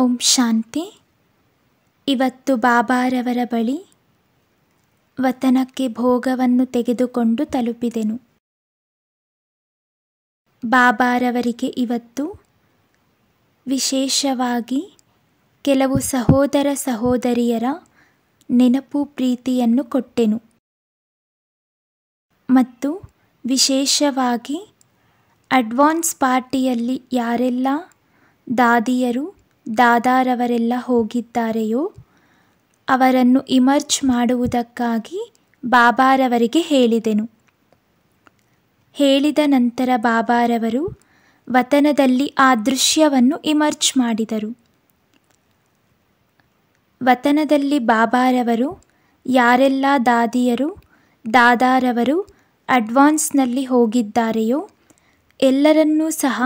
ಓಂ ಶಾಂತಿ ಇವತ್ತು ಬಾಬಾರವರ ಬಳಿ ವತನಕ್ಕೆ ಭೋಗವನ್ನು ತೆಗೆದುಕೊಂಡು ತಲುಪಿದೆನು ಬಾಬಾರವರಿಗೆ ಇವತ್ತು ವಿಶೇಷವಾಗಿ ಕೆಲವು ಸಹೋದರ ಸಹೋದರಿಯರ ನೆನಪು ಪ್ರೀತಿಯನ್ನು ಕೊಟ್ಟೆನು ಮತ್ತು ವಿಶೇಷವಾಗಿ ಅಡ್ವಾನ್ಸ್ ಪಾರ್ಟಿಯಲ್ಲಿ ಯಾರೆಲ್ಲ ದಾದಿಯರು ದಾದಾರವರೆಲ್ಲ ಹೋಗಿದ್ದಾರೆಯೋ ಅವರನ್ನು ಇಮರ್ಜ್ ಮಾಡುವುದಕ್ಕಾಗಿ ಬಾಬಾರವರಿಗೆ ಹೇಳಿದೆನು ಹೇಳಿದ ನಂತರ ಬಾಬಾರವರು ವತನದಲ್ಲಿ ಆ ದೃಶ್ಯವನ್ನು ಇಮರ್ಜ್ ಮಾಡಿದರು ವತನದಲ್ಲಿ ಬಾಬಾರವರು ಯಾರೆಲ್ಲ ದಾದಿಯರು ದಾದಾರವರು ಅಡ್ವಾನ್ಸ್ನಲ್ಲಿ ಹೋಗಿದ್ದಾರೆಯೋ ಎಲ್ಲರನ್ನೂ ಸಹ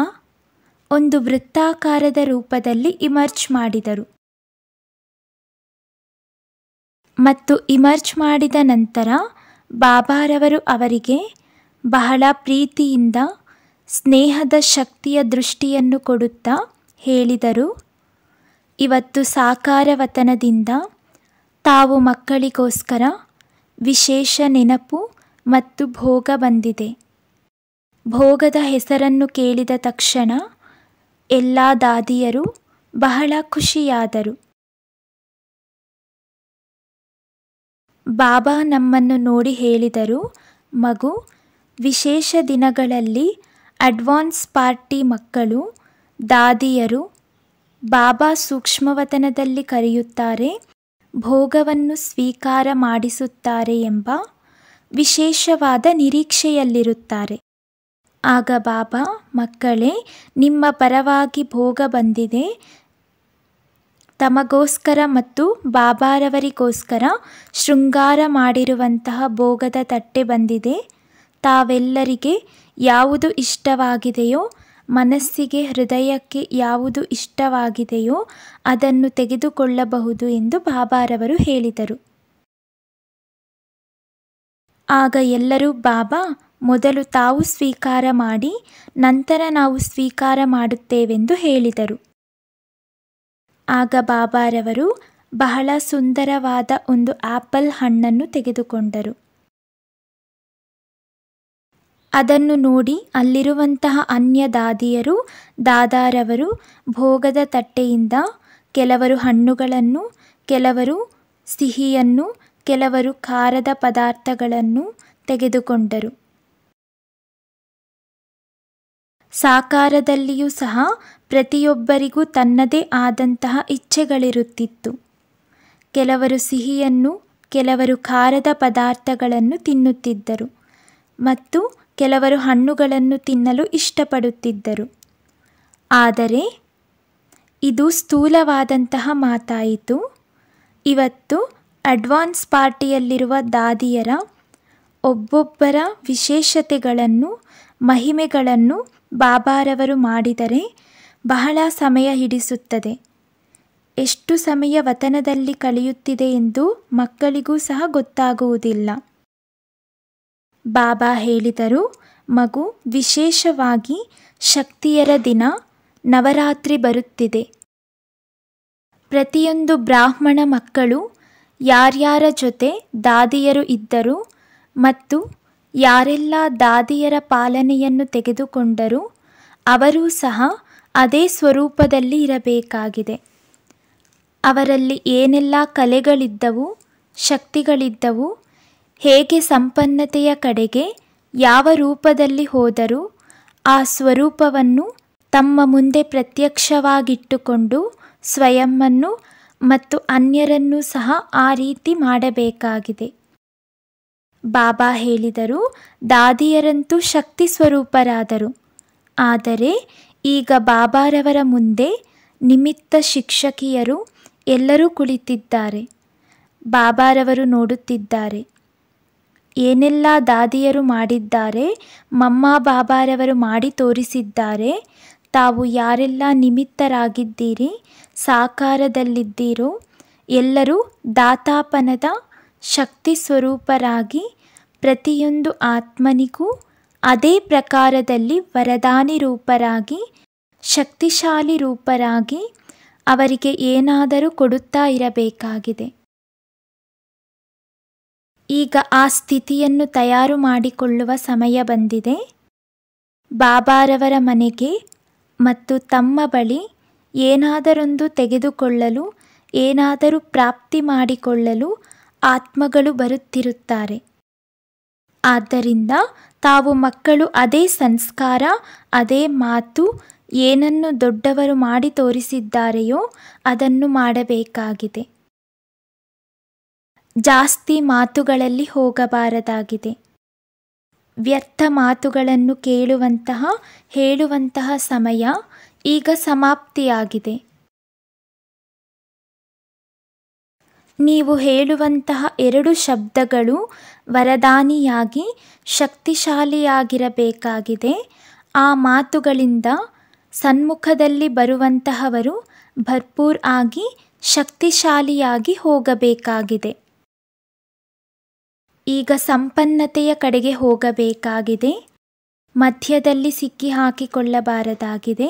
ಒಂದು ವೃತ್ತಾಕಾರದ ರೂಪದಲ್ಲಿ ಇಮರ್ಜ್ ಮಾಡಿದರು ಮತ್ತು ಇಮರ್ಜ್ ಮಾಡಿದ ನಂತರ ಬಾಬಾರವರು ಅವರಿಗೆ ಬಹಳ ಪ್ರೀತಿಯಿಂದ ಸ್ನೇಹದ ಶಕ್ತಿಯ ದೃಷ್ಟಿಯನ್ನು ಕೊಡುತ್ತಾ ಹೇಳಿದರು ಇವತ್ತು ಸಾಕಾರವತನದಿಂದ ತಾವು ಮಕ್ಕಳಿಗೋಸ್ಕರ ವಿಶೇಷ ನೆನಪು ಮತ್ತು ಭೋಗ ಬಂದಿದೆ ಭೋಗದ ಹೆಸರನ್ನು ಕೇಳಿದ ತಕ್ಷಣ ಎಲ್ಲ ದಾದಿಯರು ಬಹಳ ಖುಷಿಯಾದರು ಬಾಬಾ ನಮ್ಮನ್ನು ನೋಡಿ ಹೇಳಿದರು ಮಗು ವಿಶೇಷ ದಿನಗಳಲ್ಲಿ ಅಡ್ವಾನ್ಸ್ ಪಾರ್ಟಿ ಮಕ್ಕಳು ದಾದಿಯರು ಬಾಬಾ ಸೂಕ್ಷ್ಮವತನದಲ್ಲಿ ಕರೆಯುತ್ತಾರೆ ಭೋಗವನ್ನು ಸ್ವೀಕಾರ ಮಾಡಿಸುತ್ತಾರೆ ಎಂಬ ವಿಶೇಷವಾದ ನಿರೀಕ್ಷೆಯಲ್ಲಿರುತ್ತಾರೆ ಆಗ ಬಾಬಾ ಮಕ್ಕಳೇ ನಿಮ್ಮ ಪರವಾಗಿ ಭೋಗ ಬಂದಿದೆ ತಮಗೋಸ್ಕರ ಮತ್ತು ಬಾಬಾರವರಿಗೋಸ್ಕರ ಶೃಂಗಾರ ಮಾಡಿರುವಂತಹ ಭೋಗದ ತಟ್ಟೆ ಬಂದಿದೆ ತಾವೆಲ್ಲರಿಗೆ ಯಾವುದು ಇಷ್ಟವಾಗಿದೆಯೋ ಮನಸ್ಸಿಗೆ ಹೃದಯಕ್ಕೆ ಯಾವುದು ಇಷ್ಟವಾಗಿದೆಯೋ ಅದನ್ನು ತೆಗೆದುಕೊಳ್ಳಬಹುದು ಎಂದು ಬಾಬಾರವರು ಹೇಳಿದರು ಆಗ ಎಲ್ಲರೂ ಬಾಬಾ ಮೊದಲು ತಾವು ಸ್ವೀಕಾರ ಮಾಡಿ ನಂತರ ನಾವು ಸ್ವೀಕಾರ ಮಾಡುತ್ತೇವೆಂದು ಹೇಳಿದರು ಆಗ ಬಾಬಾರವರು ಬಹಳ ಸುಂದರವಾದ ಒಂದು ಆಪಲ್ ಹಣ್ಣನ್ನು ತೆಗೆದುಕೊಂಡರು ಅದನ್ನು ನೋಡಿ ಅಲ್ಲಿರುವಂತಹ ಅನ್ಯ ದಾದಿಯರು ದಾದಾರವರು ಭೋಗದ ತಟ್ಟೆಯಿಂದ ಕೆಲವರು ಹಣ್ಣುಗಳನ್ನು ಕೆಲವರು ಸಿಹಿಯನ್ನು ಕೆಲವರು ಖಾರದ ಪದಾರ್ಥಗಳನ್ನು ತೆಗೆದುಕೊಂಡರು ಸಾಕಾರದಲ್ಲಿಯೂ ಸಹ ಪ್ರತಿಯೊಬ್ಬರಿಗೂ ತನ್ನದೇ ಆದಂತಹ ಇಚ್ಛೆಗಳಿರುತ್ತಿತ್ತು ಕೆಲವರು ಸಿಹಿಯನ್ನು ಕೆಲವರು ಖಾರದ ಪದಾರ್ಥಗಳನ್ನು ತಿನ್ನುತ್ತಿದ್ದರು ಮತ್ತು ಕೆಲವರು ಹಣ್ಣುಗಳನ್ನು ತಿನ್ನಲು ಇಷ್ಟಪಡುತ್ತಿದ್ದರು ಆದರೆ ಇದು ಸ್ಥೂಲವಾದಂತಹ ಮಾತಾಯಿತು ಇವತ್ತು ಅಡ್ವಾನ್ಸ್ ಪಾರ್ಟಿಯಲ್ಲಿರುವ ದಾದಿಯರ ಒಬ್ಬೊಬ್ಬರ ವಿಶೇಷತೆಗಳನ್ನು ಮಹಿಮೆಗಳನ್ನು ಬಾಬಾರವರು ಮಾಡಿದರೆ ಬಹಳ ಸಮಯ ಹಿಡಿಸುತ್ತದೆ ಎಷ್ಟು ಸಮಯ ವತನದಲ್ಲಿ ಕಳೆಯುತ್ತಿದೆ ಎಂದು ಮಕ್ಕಳಿಗೂ ಸಹ ಗೊತ್ತಾಗುವುದಿಲ್ಲ ಬಾಬಾ ಹೇಳಿದರು ಮಗು ವಿಶೇಷವಾಗಿ ಶಕ್ತಿಯರ ದಿನ ನವರಾತ್ರಿ ಬರುತ್ತಿದೆ ಪ್ರತಿಯೊಂದು ಬ್ರಾಹ್ಮಣ ಮಕ್ಕಳು ಯಾರ್ಯಾರ ಜೊತೆ ದಾದಿಯರು ಇದ್ದರು ಮತ್ತು ಯಾರೆಲ್ಲ ದಾದಿಯರ ಪಾಲನೆಯನ್ನು ತೆಗೆದುಕೊಂಡರು ಅವರೂ ಸಹ ಅದೇ ಸ್ವರೂಪದಲ್ಲಿ ಇರಬೇಕಾಗಿದೆ ಅವರಲ್ಲಿ ಏನೆಲ್ಲ ಕಲೆಗಳಿದ್ದವು ಶಕ್ತಿಗಳಿದ್ದವು ಹೇಗೆ ಸಂಪನ್ನತೆಯ ಕಡೆಗೆ ಯಾವ ರೂಪದಲ್ಲಿ ಹೋದರೂ ಆ ಸ್ವರೂಪವನ್ನು ತಮ್ಮ ಮುಂದೆ ಪ್ರತ್ಯಕ್ಷವಾಗಿಟ್ಟುಕೊಂಡು ಸ್ವಯಮ್ಮನ್ನು ಮತ್ತು ಅನ್ಯರನ್ನು ಸಹ ಆ ರೀತಿ ಮಾಡಬೇಕಾಗಿದೆ ಬಾಬಾ ಹೇಳಿದರು ದಾದಿಯರಂತೂ ಶಕ್ತಿ ಸ್ವರೂಪರಾದರು ಆದರೆ ಈಗ ಬಾಬಾರವರ ಮುಂದೆ ನಿಮಿತ್ತ ಶಿಕ್ಷಕಿಯರು ಎಲ್ಲರೂ ಕುಳಿತಿದ್ದಾರೆ ಬಾಬಾರವರು ನೋಡುತ್ತಿದ್ದಾರೆ ಏನೆಲ್ಲ ದಾದಿಯರು ಮಾಡಿದ್ದಾರೆ ಮಮ್ಮ ಬಾಬಾರವರು ಮಾಡಿ ತೋರಿಸಿದ್ದಾರೆ ತಾವು ಯಾರೆಲ್ಲ ನಿಮಿತ್ತರಾಗಿದ್ದೀರಿ ಸಾಕಾರದಲ್ಲಿದ್ದೀರೋ ಎಲ್ಲರೂ ದಾತಾಪನದ ಶಕ್ತಿ ಸ್ವರೂಪರಾಗಿ ಪ್ರತಿಯೊಂದು ಆತ್ಮನಿಗೂ ಅದೇ ಪ್ರಕಾರದಲ್ಲಿ ವರದಾನಿ ರೂಪರಾಗಿ ಶಕ್ತಿಶಾಲಿ ರೂಪರಾಗಿ ಅವರಿಗೆ ಏನಾದರೂ ಕೊಡುತ್ತಾ ಇರಬೇಕಾಗಿದೆ ಈಗ ಆ ಸ್ಥಿತಿಯನ್ನು ತಯಾರು ಮಾಡಿಕೊಳ್ಳುವ ಸಮಯ ಬಂದಿದೆ ಬಾಬಾರವರ ಮನೆಗೆ ಮತ್ತು ತಮ್ಮ ಬಳಿ ಏನಾದರೊಂದು ತೆಗೆದುಕೊಳ್ಳಲು ಏನಾದರೂ ಪ್ರಾಪ್ತಿ ಮಾಡಿಕೊಳ್ಳಲು ಆತ್ಮಗಳು ಬರುತ್ತಿರುತ್ತಾರೆ ಆದ್ದರಿಂದ ತಾವು ಮಕ್ಕಳು ಅದೇ ಸಂಸ್ಕಾರ ಅದೇ ಮಾತು ಏನನ್ನು ದೊಡ್ಡವರು ಮಾಡಿ ತೋರಿಸಿದ್ದಾರೆಯೋ ಅದನ್ನು ಮಾಡಬೇಕಾಗಿದೆ ಜಾಸ್ತಿ ಮಾತುಗಳಲ್ಲಿ ಹೋಗಬಾರದಾಗಿದೆ ವ್ಯರ್ಥ ಮಾತುಗಳನ್ನು ಕೇಳುವಂತಹ ಹೇಳುವಂತಹ ಸಮಯ ಈಗ ಸಮಾಪ್ತಿಯಾಗಿದೆ ನೀವು ಹೇಳುವಂತಹ ಎರಡು ಶಬ್ದಗಳು ವರದಾನಿಯಾಗಿ ಶಕ್ತಿಶಾಲಿಯಾಗಿರಬೇಕಾಗಿದೆ ಆ ಮಾತುಗಳಿಂದ ಸನ್ಮುಖದಲ್ಲಿ ಬರುವಂತಹವರು ಭರ್ಪೂರ್ ಆಗಿ ಶಕ್ತಿಶಾಲಿಯಾಗಿ ಹೋಗಬೇಕಾಗಿದೆ ಈಗ ಸಂಪನ್ನತೆಯ ಕಡೆಗೆ ಹೋಗಬೇಕಾಗಿದೆ ಮಧ್ಯದಲ್ಲಿ ಸಿಕ್ಕಿ ಹಾಕಿಕೊಳ್ಳಬಾರದಾಗಿದೆ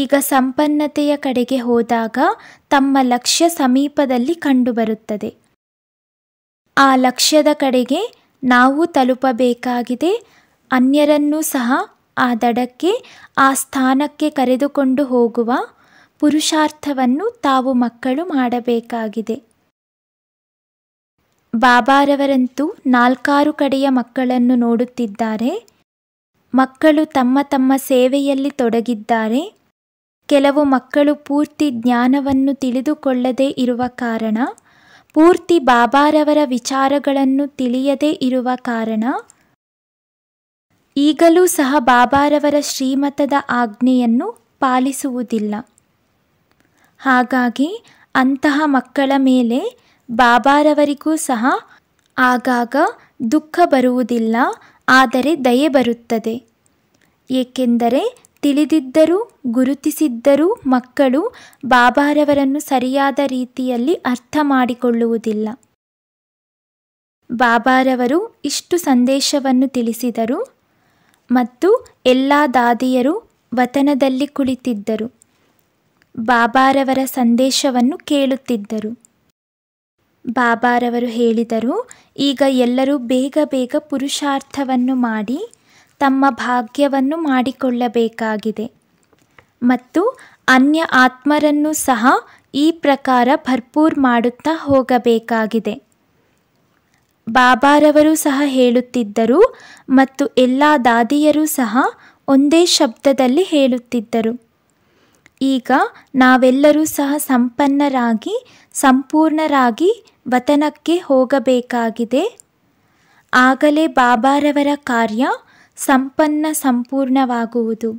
ಈಗ ಸಂಪನ್ನತೆಯ ಕಡೆಗೆ ಹೋದಾಗ ತಮ್ಮ ಲಕ್ಷ್ಯ ಸಮೀಪದಲ್ಲಿ ಕಂಡುಬರುತ್ತದೆ ಆ ಲಕ್ಷ್ಯದ ಕಡೆಗೆ ನಾವು ತಲುಪಬೇಕಾಗಿದೆ ಅನ್ಯರನ್ನೂ ಸಹ ಆ ದಡಕ್ಕೆ ಆ ಸ್ಥಾನಕ್ಕೆ ಕರೆದುಕೊಂಡು ಹೋಗುವ ಪುರುಷಾರ್ಥವನ್ನು ತಾವು ಮಕ್ಕಳು ಮಾಡಬೇಕಾಗಿದೆ ಬಾಬಾರವರಂತೂ ನಾಲ್ಕಾರು ಕಡೆಯ ಮಕ್ಕಳನ್ನು ನೋಡುತ್ತಿದ್ದಾರೆ ಮಕ್ಕಳು ತಮ್ಮ ತಮ್ಮ ಸೇವೆಯಲ್ಲಿ ತೊಡಗಿದ್ದಾರೆ ಕೆಲವು ಮಕ್ಕಳು ಪೂರ್ತಿ ಜ್ಞಾನವನ್ನು ತಿಳಿದುಕೊಳ್ಳದೇ ಇರುವ ಕಾರಣ ಪೂರ್ತಿ ಬಾಬಾರವರ ವಿಚಾರಗಳನ್ನು ತಿಳಿಯದೇ ಇರುವ ಕಾರಣ ಈಗಲೂ ಸಹ ಬಾಬಾರವರ ಶ್ರೀಮತದ ಆಜ್ಞೆಯನ್ನು ಪಾಲಿಸುವುದಿಲ್ಲ ಹಾಗಾಗಿ ಅಂತಹ ಮಕ್ಕಳ ಮೇಲೆ ಬಾಬಾರವರಿಗೂ ಸಹ ಆಗಾಗ ದುಃಖ ಬರುವುದಿಲ್ಲ ಆದರೆ ದಯೆ ಬರುತ್ತದೆ ಏಕೆಂದರೆ ತಿಳಿದಿದ್ದರೂ ಗುರುತಿಸಿದ್ದರೂ ಮಕ್ಕಳು ಬಾಬಾರವರನ್ನು ಸರಿಯಾದ ರೀತಿಯಲ್ಲಿ ಅರ್ಥ ಮಾಡಿಕೊಳ್ಳುವುದಿಲ್ಲ ಬಾಬಾರವರು ಇಷ್ಟು ಸಂದೇಶವನ್ನು ತಿಳಿಸಿದರು ಮತ್ತು ಎಲ್ಲ ದಾದಿಯರು ವತನದಲ್ಲಿ ಕುಳಿತಿದ್ದರು ಬಾಬಾರವರ ಸಂದೇಶವನ್ನು ಕೇಳುತ್ತಿದ್ದರು ಬಾಬಾರವರು ಹೇಳಿದರು ಈಗ ಎಲ್ಲರೂ ಬೇಗ ಬೇಗ ಪುರುಷಾರ್ಥವನ್ನು ಮಾಡಿ ತಮ್ಮ ಭಾಗ್ಯವನ್ನು ಮಾಡಿಕೊಳ್ಳಬೇಕಾಗಿದೆ ಮತ್ತು ಅನ್ಯ ಆತ್ಮರನ್ನು ಸಹ ಈ ಪ್ರಕಾರ ಭರ್ಪೂರ್ ಮಾಡುತ್ತಾ ಹೋಗಬೇಕಾಗಿದೆ ಬಾಬಾರವರು ಸಹ ಹೇಳುತ್ತಿದ್ದರು ಮತ್ತು ಎಲ್ಲ ದಾದಿಯರು ಸಹ ಒಂದೇ ಶಬ್ದದಲ್ಲಿ ಹೇಳುತ್ತಿದ್ದರು ಈಗ ನಾವೆಲ್ಲರೂ ಸಹ ಸಂಪನ್ನರಾಗಿ ಸಂಪೂರ್ಣರಾಗಿ ವತನಕ್ಕೆ ಹೋಗಬೇಕಾಗಿದೆ ಆಗಲೇ ಬಾಬಾರವರ ಕಾರ್ಯ ಸಂಪನ್ನ ಸಂಪೂರ್ಣವಾಗುವುದು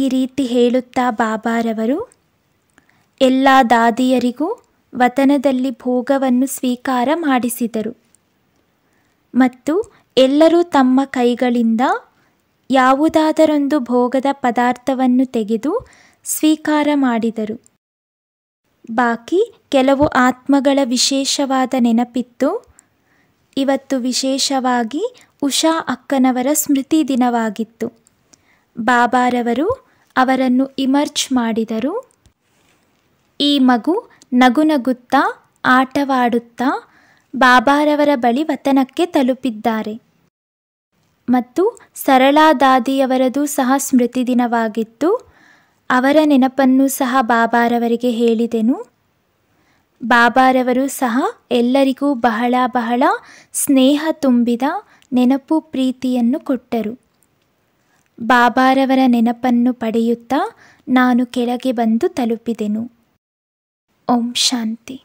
ಈ ರೀತಿ ಹೇಳುತ್ತಾ ಬಾಬಾರವರು ಎಲ್ಲ ದಾದಿಯರಿಗೂ ವತನದಲ್ಲಿ ಭೋಗವನ್ನು ಸ್ವೀಕಾರ ಮಾಡಿಸಿದರು ಮತ್ತು ಎಲ್ಲರೂ ತಮ್ಮ ಕೈಗಳಿಂದ ಯಾವುದಾದರೊಂದು ಭೋಗದ ಪದಾರ್ಥವನ್ನು ತೆಗೆದು ಸ್ವೀಕಾರ ಮಾಡಿದರು ಬಾಕಿ ಕೆಲವು ಆತ್ಮಗಳ ವಿಶೇಷವಾದ ನೆನಪಿತ್ತು ಇವತ್ತು ವಿಶೇಷವಾಗಿ ಉಷಾ ಅಕ್ಕನವರ ಸ್ಮೃತಿ ದಿನವಾಗಿತ್ತು ಬಾಬಾರವರು ಅವರನ್ನು ಇಮರ್ಜ್ ಮಾಡಿದರು ಈ ಮಗು ನಗುನಗುತ್ತಾ ಆಟವಾಡುತ್ತಾ ಬಾಬಾರವರ ಬಳಿ ವತನಕ್ಕೆ ತಲುಪಿದ್ದಾರೆ ಮತ್ತು ಸರಳಾದಾದಿಯವರದು ಸಹ ಸ್ಮೃತಿ ದಿನವಾಗಿತ್ತು ಅವರ ನೆನಪನ್ನು ಸಹ ಬಾಬಾರವರಿಗೆ ಹೇಳಿದೆನು ಬಾಬಾರವರು ಸಹ ಎಲ್ಲರಿಗೂ ಬಹಳ ಬಹಳ ಸ್ನೇಹ ತುಂಬಿದ ನೆನಪು ಪ್ರೀತಿಯನ್ನು ಕೊಟ್ಟರು ಬಾಬಾರವರ ನೆನಪನ್ನು ಪಡೆಯುತ್ತಾ ನಾನು ಕೆಳಗೆ ಬಂದು ತಲುಪಿದೆನು ಓಂ ಶಾಂತಿ